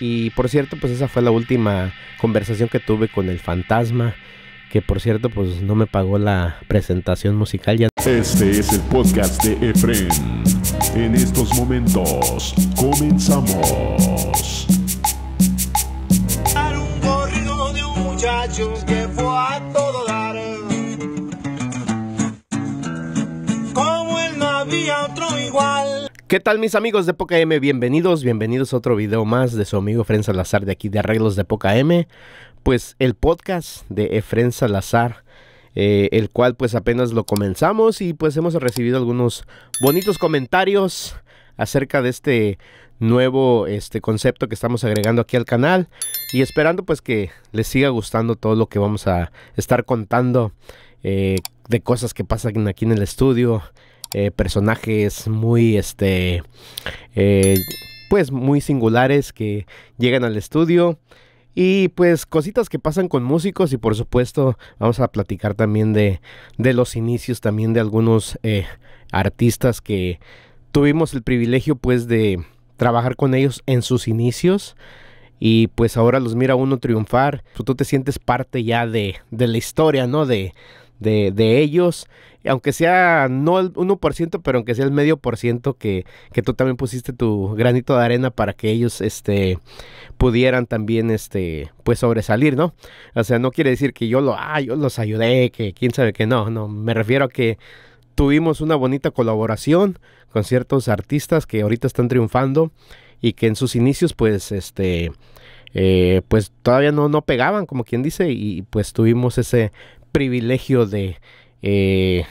Y por cierto, pues esa fue la última conversación que tuve con el fantasma, que por cierto, pues no me pagó la presentación musical ya. Este es el podcast de Efren. En estos momentos, comenzamos. Un corrido de un muchacho que fue a todo dar. Como él no había otro igual. ¿Qué tal mis amigos de Poca M? Bienvenidos, bienvenidos a otro video más de su amigo Efren Salazar de aquí de Arreglos de Poca M. Pues el podcast de Efren Salazar, eh, el cual pues apenas lo comenzamos y pues hemos recibido algunos bonitos comentarios acerca de este nuevo este concepto que estamos agregando aquí al canal y esperando pues que les siga gustando todo lo que vamos a estar contando eh, de cosas que pasan aquí en el estudio eh, personajes muy, este, eh, pues muy singulares que llegan al estudio. Y pues cositas que pasan con músicos y por supuesto vamos a platicar también de, de los inicios también de algunos eh, artistas que tuvimos el privilegio pues de trabajar con ellos en sus inicios y pues ahora los mira uno triunfar, tú, te sientes parte ya de, de la historia, ¿no? De, de, de ellos aunque sea no el 1%, pero aunque sea el medio por ciento que, tú también pusiste tu granito de arena para que ellos este, pudieran también este, pues sobresalir, ¿no? O sea, no quiere decir que yo, lo, ah, yo los ayudé, que quién sabe que no, no, me refiero a que tuvimos una bonita colaboración con ciertos artistas que ahorita están triunfando y que en sus inicios pues este eh, pues todavía no, no pegaban como quien dice y pues tuvimos ese privilegio de, eh,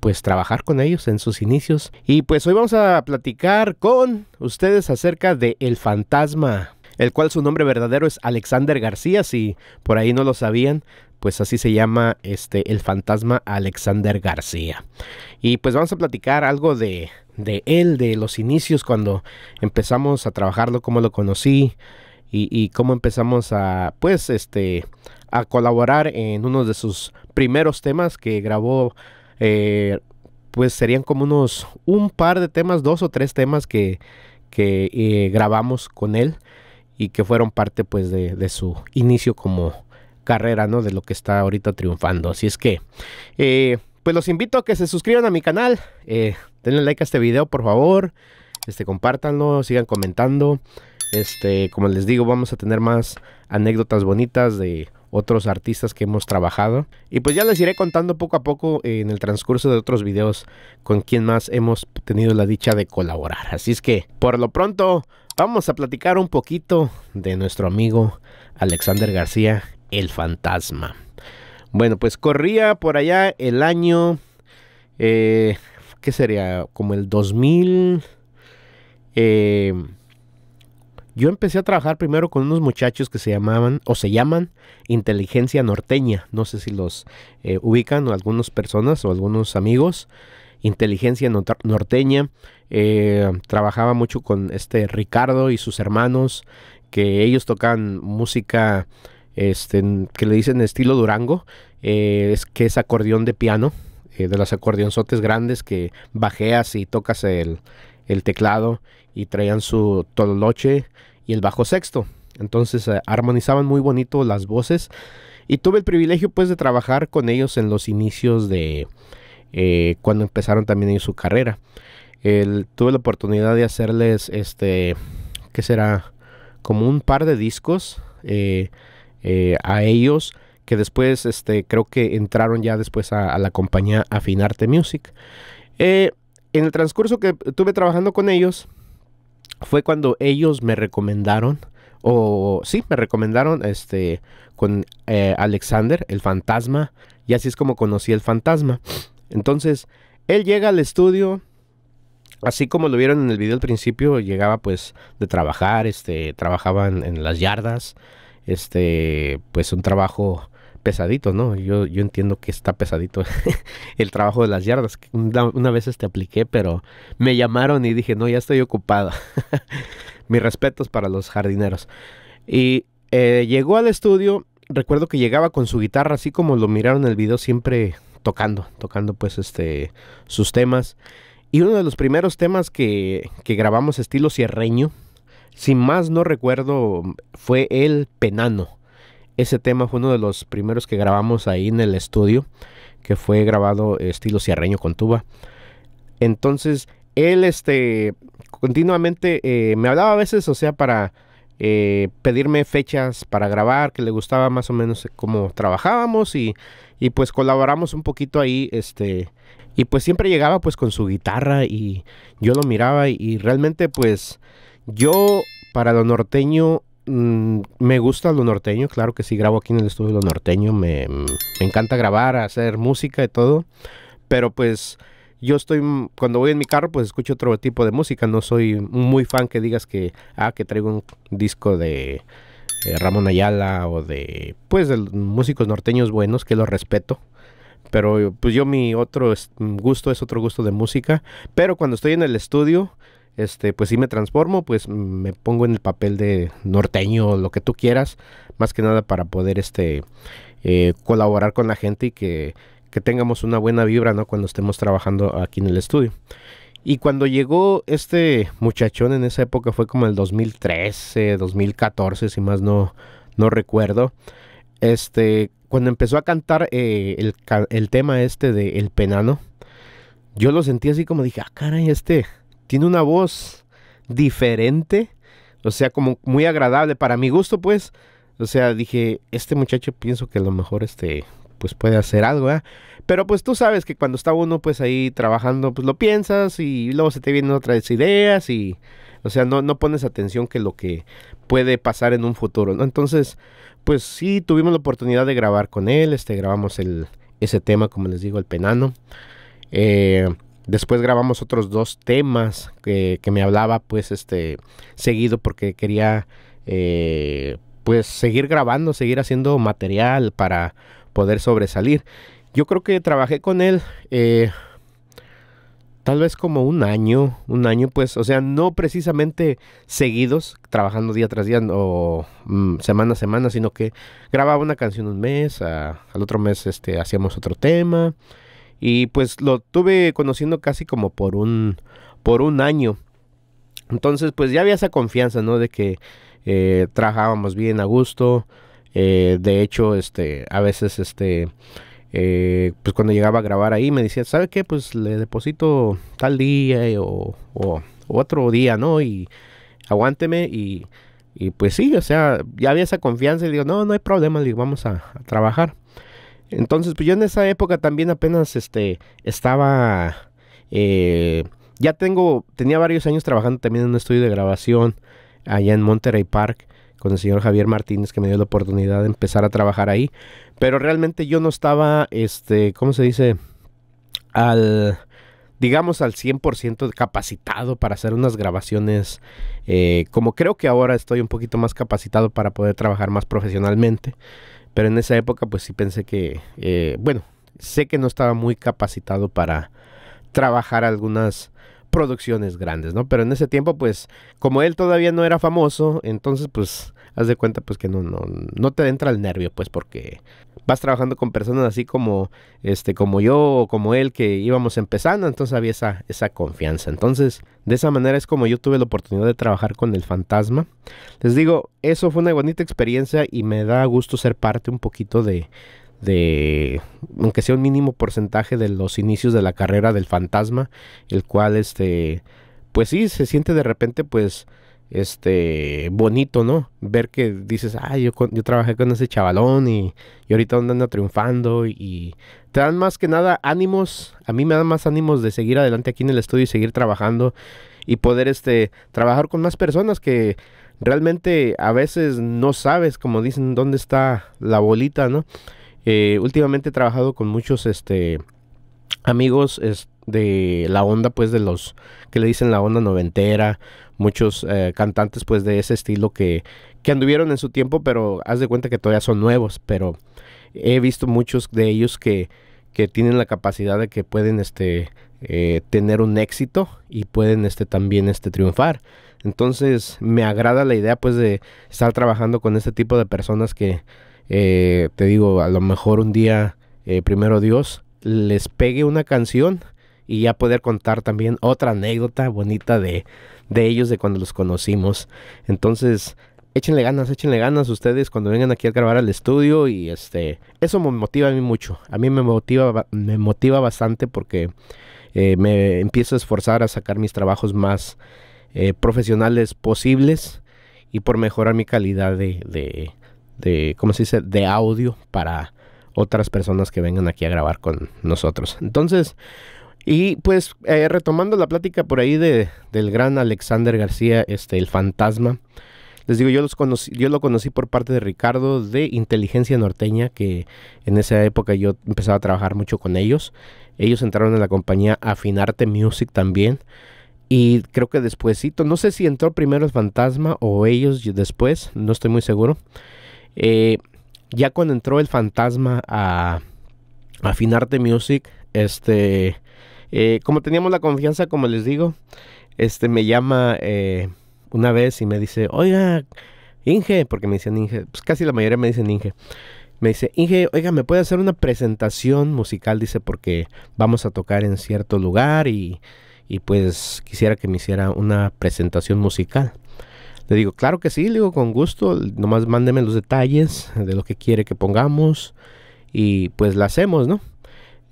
pues trabajar con ellos en sus inicios. Y pues hoy vamos a platicar con ustedes acerca de El Fantasma, el cual su nombre verdadero es Alexander García, si por ahí no lo sabían, pues así se llama este El Fantasma Alexander García. Y pues vamos a platicar algo de, de él, de los inicios cuando empezamos a trabajarlo, cómo lo conocí y cómo empezamos a pues este a colaborar en uno de sus primeros temas que grabó. Eh, pues serían como unos un par de temas, dos o tres temas que, que eh, grabamos con él y que fueron parte pues de, su inicio como carrera, ¿no? De lo que está ahorita triunfando. Así es que, eh, pues los invito a que se suscriban a mi canal, denle like a este video por favor, este, compártanlo, sigan comentando. Este, como les digo, vamos a tener más anécdotas bonitas de otros artistas que hemos trabajado. Y pues ya les iré contando poco a poco eh, en el transcurso de otros videos con quién más hemos tenido la dicha de colaborar. Así es que por lo pronto vamos a platicar un poquito de nuestro amigo Alexander García, el fantasma. Bueno, pues corría por allá el año, eh, ¿qué sería? Como el 2000... Eh, yo empecé a trabajar primero con unos muchachos que se llamaban o se llaman Inteligencia Norteña. No sé si los eh, ubican o algunas personas o algunos amigos. Inteligencia Norteña. Eh, trabajaba mucho con este Ricardo y sus hermanos, que ellos tocan música este, que le dicen estilo Durango, eh, es, que es acordeón de piano, de los acordeonzotes grandes que bajeas y tocas el, el teclado y traían su tololoche y el bajo sexto. Entonces eh, armonizaban muy bonito las voces y tuve el privilegio pues de trabajar con ellos en los inicios de eh, cuando empezaron también en su carrera. tuve la oportunidad de hacerles este, que será? Como un par de discos eh, a ellos que después este, creo que entraron ya después a, la compañía Afinarte Music en el transcurso que tuve trabajando con ellos, fue cuando ellos me recomendaron, o sí, me recomendaron este, con eh, Alexander, el fantasma, y así es como conocí el fantasma. Entonces, él llega al estudio, así como lo vieron en el video al principio, llegaba pues de trabajar, este, trabajaban en, en las yardas, este, pues un trabajo pesadito, ¿no? Yo, yo entiendo que está pesadito el trabajo de las yardas. Una, vez te este apliqué, pero me llamaron y dije, no, ya estoy ocupado. Mis respetos para los jardineros. Y eh, llegó al estudio, recuerdo que llegaba con su guitarra, así como lo miraron en el video, siempre tocando, tocando pues este, sus temas. Y uno de los primeros temas que, grabamos estilo cierreño, sin más no recuerdo, fue el penano. Ese tema fue uno de los primeros que grabamos ahí en el estudio, que fue grabado estilo sierreño con tuba. Entonces, él este, continuamente eh, me hablaba a veces, o sea, para eh, pedirme fechas para grabar, que le gustaba más o menos cómo trabajábamos y, y pues colaboramos un poquito ahí, este, y pues siempre llegaba pues con su guitarra y yo lo miraba y realmente pues yo para lo norteño Mm, me gusta lo norteño, claro que sí, grabo aquí en el estudio lo norteño, me, encanta grabar, hacer música y todo, pero pues yo estoy, mm, cuando voy en mi carro, pues escucho otro tipo de música, no soy muy fan que digas que, ah, que traigo un disco de eh, Ramón Ayala o de, pues, de músicos norteños buenos, que los respeto, pero pues yo mi otro mm, gusto es otro gusto de música, pero cuando estoy en el estudio, este, pues sí me transformo, pues me pongo en el papel de norteño, lo que tú quieras, más que nada para poder este, eh, colaborar con la gente y que, tengamos una buena vibra, ¿no? Cuando estemos trabajando aquí en el estudio. Y cuando llegó este muchachón en esa época fue como el 2013, 2014, si más no, no recuerdo. Este, cuando empezó a cantar eh, el, el, tema este de El Penano, yo lo sentí así como dije, ah, caray, este, tiene una voz diferente, o sea, como muy agradable para mi gusto, pues. O sea, dije, este muchacho pienso que a lo mejor este pues puede hacer algo, Pero pues tú sabes que cuando está uno pues ahí trabajando, pues lo piensas y luego se te vienen otras ideas y o sea, no, no pones atención que lo que puede pasar en un futuro, ¿no? Entonces, pues sí, tuvimos la oportunidad de grabar con él, este, grabamos el, ese tema, como les digo, el penano. Eh, Después grabamos otros dos temas que, me hablaba pues este seguido porque quería eh, pues seguir grabando, seguir haciendo material para poder sobresalir. Yo creo que trabajé con él eh, tal vez como un año, un año pues, o sea, no precisamente seguidos, trabajando día tras día o mm, semana a semana, sino que grababa una canción un mes, al otro mes este, hacíamos otro tema y pues lo tuve conociendo casi como por un, por un año. Entonces pues ya había esa confianza, ¿no? De que eh, trabajábamos bien a gusto. Eh, de hecho, este, a veces, este, eh, pues cuando llegaba a grabar ahí me decía, ¿sabe qué? Pues le deposito tal día o, otro día, ¿no? Y aguánteme y, pues sí, o sea, ya había esa confianza y digo, no, no hay problema, digo, vamos a trabajar. Entonces, pues yo en esa época también apenas este, estaba... Eh, ya tengo, tenía varios años trabajando también en un estudio de grabación allá en Monterey Park con el señor Javier Martínez que me dio la oportunidad de empezar a trabajar ahí. Pero realmente yo no estaba, este, ¿cómo se dice? Al, digamos, al 100% capacitado para hacer unas grabaciones, eh, como creo que ahora estoy un poquito más capacitado para poder trabajar más profesionalmente. Pero en esa época pues sí pensé que, eh, bueno, sé que no estaba muy capacitado para trabajar algunas producciones grandes, ¿no? Pero en ese tiempo, pues, como él todavía no era famoso, entonces, pues, haz de cuenta, pues, que no, no, no te entra el nervio, pues, porque vas trabajando con personas así como, este, como yo o como él, que íbamos empezando, entonces había esa, esa confianza. Entonces, de esa manera es como yo tuve la oportunidad de trabajar con el fantasma. Les digo, eso fue una bonita experiencia y me da gusto ser parte un poquito de, de, aunque sea un mínimo porcentaje de los inicios de la carrera del fantasma, el cual, este, pues sí, se siente de repente, pues, este, bonito, ¿no? Ver que dices, ah, yo, yo trabajé con ese chavalón y, ahorita andando triunfando y te dan más que nada ánimos, a mí me dan más ánimos de seguir adelante aquí en el estudio y seguir trabajando y poder, este, trabajar con más personas que realmente a veces no sabes, como dicen, dónde está la bolita, ¿no? Eh, últimamente he trabajado con muchos este, amigos de la onda, pues de los que le dicen la onda noventera, muchos eh, cantantes pues de ese estilo que, que anduvieron en su tiempo, pero haz de cuenta que todavía son nuevos, pero he visto muchos de ellos que, que tienen la capacidad de que pueden este, eh, tener un éxito y pueden este, también este, triunfar. Entonces me agrada la idea pues de estar trabajando con este tipo de personas que eh, te digo, a lo mejor un día, eh, primero Dios, les pegue una canción y ya poder contar también otra anécdota bonita de, de ellos, de cuando los conocimos. Entonces, échenle ganas, échenle ganas ustedes cuando vengan aquí a grabar al estudio y este, eso me motiva a mí mucho. A mí me motiva, me motiva bastante porque eh, me empiezo a esforzar a sacar mis trabajos más profesionales posibles y por mejorar mi calidad de, de, de, ¿cómo se dice?, de audio para otras personas que vengan aquí a grabar con nosotros. Entonces, y pues eh, retomando la plática por ahí de, del gran Alexander García, este, el fantasma, les digo, yo, los yo lo conocí por parte de Ricardo de Inteligencia Norteña, que en esa época yo empezaba a trabajar mucho con ellos. Ellos entraron en la compañía Afinarte Music también. Y creo que despuesito, no sé si entró primero el fantasma o ellos después, no estoy muy seguro. Eh, ya cuando entró el fantasma a, Afinarte Music, este, eh, como teníamos la confianza, como les digo, este me llama eh, una vez y me dice, oiga, Inge, porque me dicen Inge, pues casi la mayoría me dicen Inge. Me dice, Inge, oiga, ¿me puede hacer una presentación musical? Dice, porque vamos a tocar en cierto lugar y, y pues quisiera que me hiciera una presentación musical. Le digo, claro que sí, le digo, con gusto, nomás mándeme los detalles de lo que quiere que pongamos y pues la hacemos, ¿no?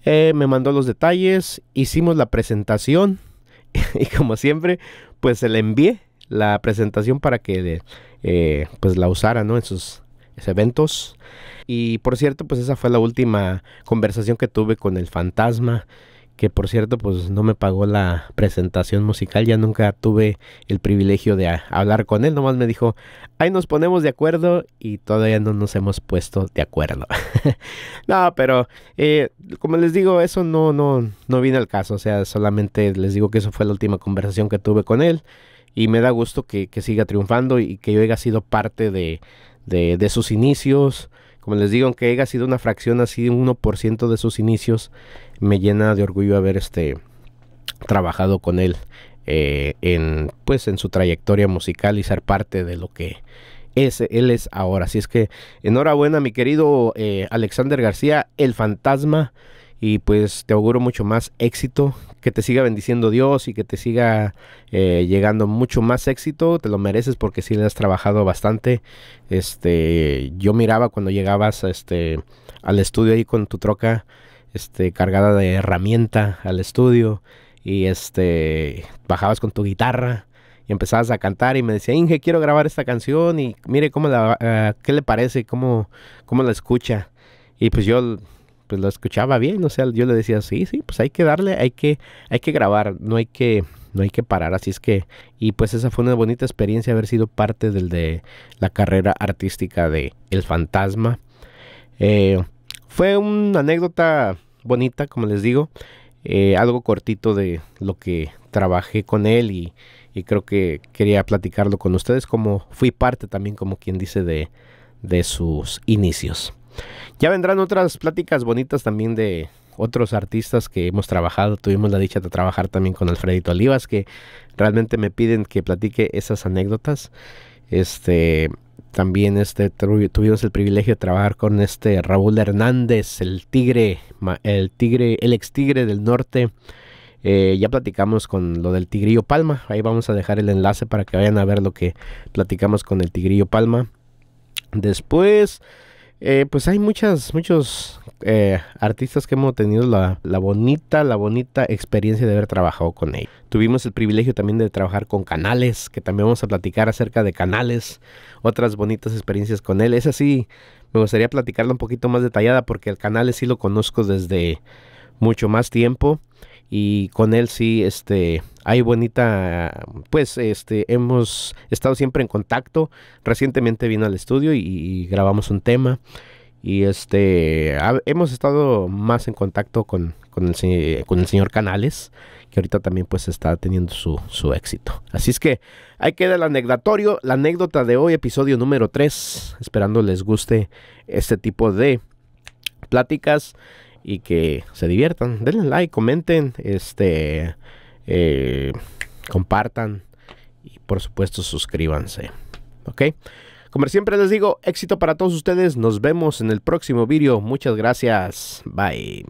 Eh, me mandó los detalles, hicimos la presentación y como siempre, pues se le envié la presentación para que eh, pues la usara, ¿no? En sus eventos. Y por cierto, pues esa fue la última conversación que tuve con el fantasma que por cierto pues no me pagó la presentación musical, ya nunca tuve el privilegio de ah, hablar con él, nomás me dijo, ahí nos ponemos de acuerdo y todavía no nos hemos puesto de acuerdo. no, pero eh, como les digo, eso no, no, no viene al caso, o sea, solamente les digo que eso fue la última conversación que tuve con él y me da gusto que, siga triunfando y que yo haya sido parte de, de, de sus inicios como les digo, aunque haya sido una fracción así, un 1% de sus inicios, me llena de orgullo haber este, trabajado con él eh, en, pues, en su trayectoria musical y ser parte de lo que es, él es ahora. Así es que enhorabuena, mi querido eh, Alexander García, el fantasma y pues te auguro mucho más éxito, que te siga bendiciendo Dios y que te siga eh, llegando mucho más éxito, te lo mereces porque sí le has trabajado bastante. Este, yo miraba cuando llegabas este, al estudio ahí con tu troca este, cargada de herramienta al estudio y este, bajabas con tu guitarra y empezabas a cantar y me decía, Inge, quiero grabar esta canción y mire cómo la, eh, qué le parece, cómo, cómo la escucha. Y pues yo pues lo escuchaba bien, o sea, yo le decía, sí, sí, pues hay que darle, hay que, hay que grabar, no hay que, no hay que parar, así es que, y pues esa fue una bonita experiencia haber sido parte del de la carrera artística de El Fantasma. Eh, fue una anécdota bonita, como les digo, eh, algo cortito de lo que trabajé con él y, creo que quería platicarlo con ustedes como fui parte también, como quien dice, de sus inicios. Ya vendrán otras pláticas bonitas también de otros artistas que hemos trabajado. Tuvimos la dicha de trabajar también con Alfredito Olivas, que realmente me piden que platique esas anécdotas. Este, también este, tuvimos el privilegio de trabajar con este Raúl Hernández, el tigre, el tigre, el ex tigre del norte. Eh, ya platicamos con lo del Tigrillo Palma. Ahí vamos a dejar el enlace para que vayan a ver lo que platicamos con el Tigrillo Palma. Después eh, pues hay muchas, muchos eh, artistas que hemos tenido la, bonita, la bonita experiencia de haber trabajado con él. Tuvimos el privilegio también de trabajar con canales, que también vamos a platicar acerca de canales, otras bonitas experiencias con él. Es así, me gustaría platicarla un poquito más detallada porque el canal sí lo conozco desde mucho más tiempo y con él sí, este, hay bonita, pues, este, hemos estado siempre en contacto. Recientemente vino al estudio y, grabamos un tema y este, hemos estado más en contacto con, con, el, señor Canales, que ahorita también pues está teniendo su, su éxito. Así es que ahí queda el anecdatorio, la anécdota de hoy, episodio número 3, esperando les guste este tipo de pláticas y que se diviertan. Denle like, comenten, este, eh, compartan y por supuesto suscríbanse. ¿Ok? Como siempre les digo, éxito para todos ustedes. Nos vemos en el próximo vídeo. Muchas gracias. Bye.